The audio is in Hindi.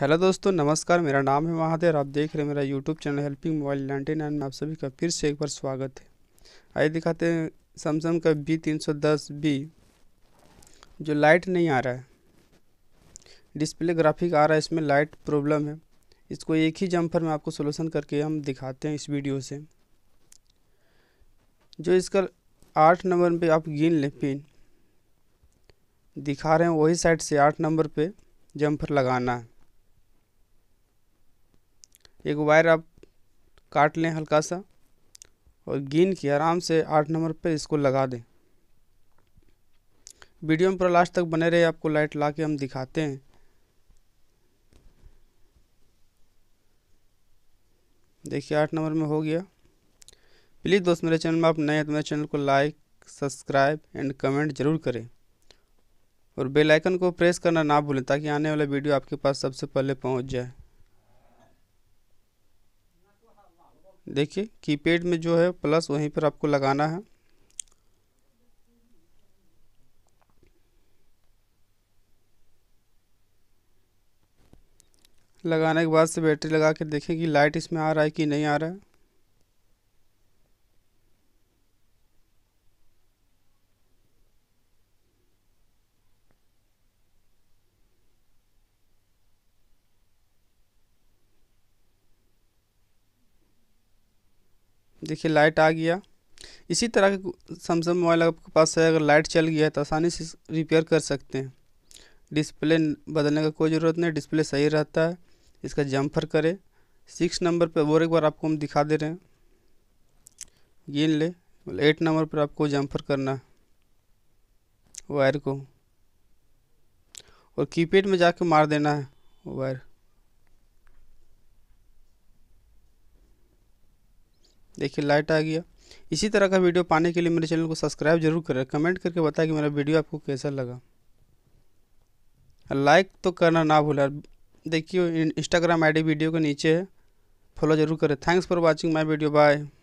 हेलो दोस्तों नमस्कार मेरा नाम है महादेव आप देख रहे हैं मेरा YouTube channel Helping Mobile ninety nine में आप सभी का फिर से एक बार स्वागत है आइए दिखाते हैं सैमसंग का बी तीन सौ दस बी जो लाइट नहीं आ रहा है डिस्प्ले ग्राफिक आ रहा है इसमें लाइट प्रॉब्लम है इसको एक ही जम्पर में आपको सोल्यूशन करके हम दिखाते हैं इस वीडियो से जो इसका आठ नंबर पर आप गिन लें पिन दिखा रहे हैं वही साइड से आठ नंबर पर जम्पर लगाना है एक वायर आप काट लें हल्का सा और गिन के आराम से आठ नंबर पर इसको लगा दें वीडियो में पूरा लास्ट तक बने रहे आपको लाइट ला के हम दिखाते हैं देखिए आठ नंबर में हो गया प्लीज़ दोस्त मेरे चैनल में आप नए हैं तो मेरे चैनल को लाइक सब्सक्राइब एंड कमेंट जरूर करें और बेल आइकन को प्रेस करना ना भूलें ताकि आने वाला वीडियो आपके पास सबसे पहले पहुंच जाए देखिए कीपैड में जो है प्लस वहीं पर आपको लगाना है लगाने के बाद से बैटरी लगा के देखें कि लाइट इसमें आ रहा है कि नहीं आ रहा है देखिए लाइट आ गया इसी तरह के सैमसंग मोबाइल आपके पास है अगर लाइट चल गया है तो आसानी से रिपेयर कर सकते हैं डिस्प्ले बदलने का कोई ज़रूरत नहीं डिस्प्ले सही रहता है इसका जम्फर करें सिक्स नंबर पर और एक बार आपको हम दिखा दे रहे हैं गिन ले एट मतलब नंबर पर आपको जम्फर करना है वायर को और कीपैड में जाके मार देना है वायर देखिए लाइट आ गया इसी तरह का वीडियो पाने के लिए मेरे चैनल को सब्सक्राइब जरूर करें कमेंट करके बताएं कि मेरा वीडियो आपको कैसा लगा लाइक तो करना ना भूला देखिए इंस्टाग्राम आईडी वीडियो के नीचे है फॉलो जरूर करें thanks for watching my video bye